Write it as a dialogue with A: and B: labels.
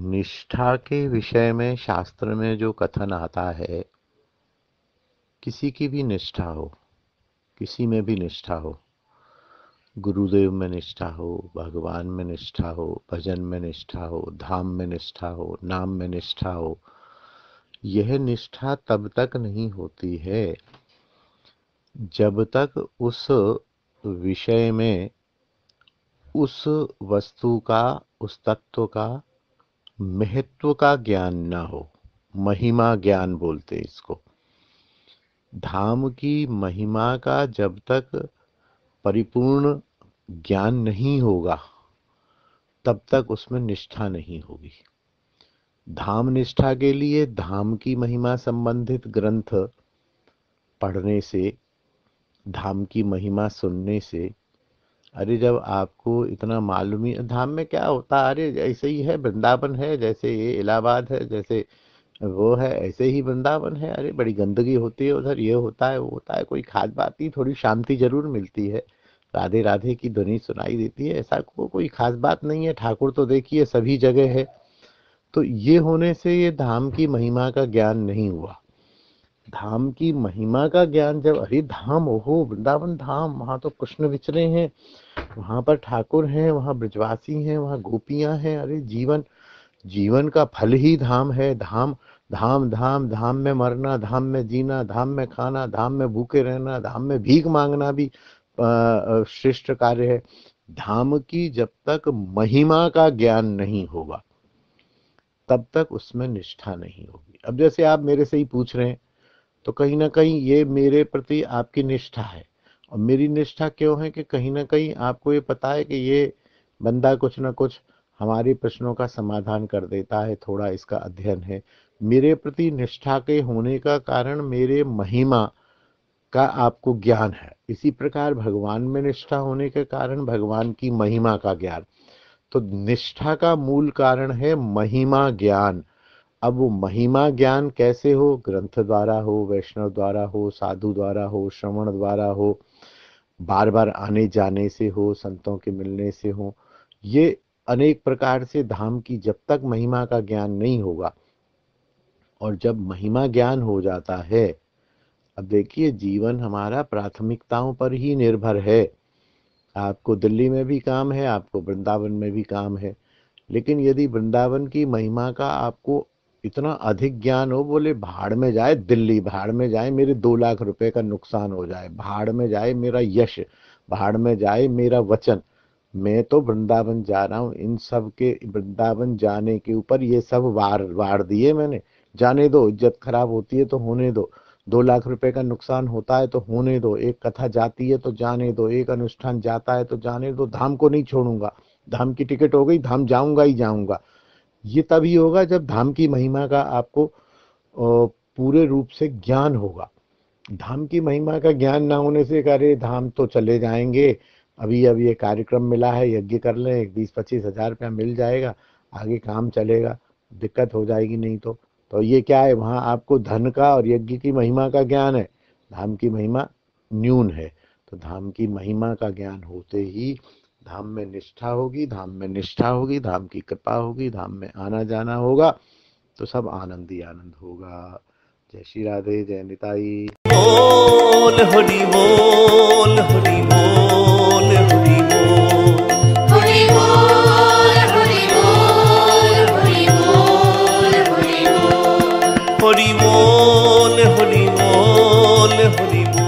A: निष्ठा के विषय में शास्त्र में जो कथन आता है किसी की भी निष्ठा हो किसी में भी निष्ठा हो गुरुदेव में निष्ठा हो भगवान में निष्ठा हो भजन में निष्ठा हो धाम में निष्ठा हो नाम में निष्ठा हो यह निष्ठा तब तक नहीं होती है जब तक उस विषय में उस वस्तु का उस तत्व का महत्व का ज्ञान ना हो महिमा ज्ञान बोलते इसको धाम की महिमा का जब तक परिपूर्ण ज्ञान नहीं होगा तब तक उसमें निष्ठा नहीं होगी धाम निष्ठा के लिए धाम की महिमा संबंधित ग्रंथ पढ़ने से धाम की महिमा सुनने से अरे जब आपको इतना मालूम ही धाम में क्या होता है अरे ऐसे ही है वृंदावन है जैसे ये इलाहाबाद है जैसे वो है ऐसे ही वृंदावन है अरे बड़ी गंदगी होती है उधर ये होता है वो होता है कोई ख़ास बात नहीं थोड़ी शांति जरूर मिलती है राधे राधे की ध्वनि सुनाई देती है ऐसा को, कोई खास बात नहीं है ठाकुर तो देखिए सभी जगह है तो ये होने से ये धाम की महिमा का ज्ञान नहीं हुआ धाम की महिमा का ज्ञान जब अरे धाम ओहो वृंदावन धाम वहां तो कृष्ण विचरे हैं वहां पर ठाकुर हैं वहाँ ब्रजवासी हैं वहां गोपियां हैं अरे जीवन जीवन का फल ही धाम है धाम धाम धाम धाम में मरना धाम में जीना धाम में खाना धाम में भूखे रहना धाम में भीख मांगना भी श्रेष्ठ कार्य है धाम की जब तक महिमा का ज्ञान नहीं होगा तब तक उसमें निष्ठा नहीं होगी अब जैसे आप मेरे से ही पूछ रहे हैं तो कहीं ना कहीं ये मेरे प्रति आपकी निष्ठा है और मेरी निष्ठा क्यों है कि कहीं ना कहीं आपको ये पता है कि ये बंदा कुछ ना कुछ हमारे प्रश्नों का समाधान कर देता है थोड़ा इसका अध्ययन है मेरे प्रति निष्ठा के होने का कारण मेरे महिमा का आपको ज्ञान है इसी प्रकार भगवान में निष्ठा होने के कारण भगवान की महिमा का ज्ञान तो निष्ठा का मूल कारण है महिमा ज्ञान अब वो महिमा ज्ञान कैसे हो ग्रंथ द्वारा हो वैष्णव द्वारा हो साधु द्वारा हो श्रवण द्वारा हो बार बार आने जाने से हो संतों के मिलने से हो ये अनेक प्रकार से धाम की जब तक महिमा का ज्ञान नहीं होगा और जब महिमा ज्ञान हो जाता है अब देखिए जीवन हमारा प्राथमिकताओं पर ही निर्भर है आपको दिल्ली में भी काम है आपको वृंदावन में भी काम है लेकिन यदि वृंदावन की महिमा का आपको इतना अधिक ज्ञान हो बोले भाड़ में जाए दिल्ली भाड़ में जाए मेरे दो लाख रुपए का नुकसान हो जाए भाड़ में जाए मेरा यश भाड़ में जाए मेरा वचन मैं तो वृंदावन जा रहा हूँ इन सब के वृंदावन जाने के ऊपर ये सब वार वार दिए मैंने जाने दो इज्जत खराब होती है तो होने दो दो लाख रुपए का नुकसान होता है तो होने दो एक कथा जाती है तो जाने दो एक अनुष्ठान जाता है तो जाने दो धाम को नहीं छोड़ूंगा धाम की टिकट हो गई धाम जाऊंगा ही जाऊंगा ये तभी होगा जब धाम की महिमा का आपको पूरे रूप से ज्ञान होगा धाम की महिमा का ज्ञान ना होने से अरे धाम तो चले जाएंगे अभी अब ये कार्यक्रम मिला है यज्ञ कर लें बीस पच्चीस हजार रुपया मिल जाएगा आगे काम चलेगा दिक्कत हो जाएगी नहीं तो तो ये क्या है वहाँ आपको धन का और यज्ञ की महिमा का ज्ञान है धाम की महिमा न्यून है तो धाम की महिमा का ज्ञान होते ही धाम में निष्ठा होगी धाम में निष्ठा होगी धाम की कृपा होगी धाम में आना जाना होगा तो सब आनंद ही आनंद होगा जय श्री राधे जय निताई बोल हरि बोल हरि बोल हरि बोल हरि बोल हरि बोल हरि बोल हरि बोल हरि बोल हरि बोल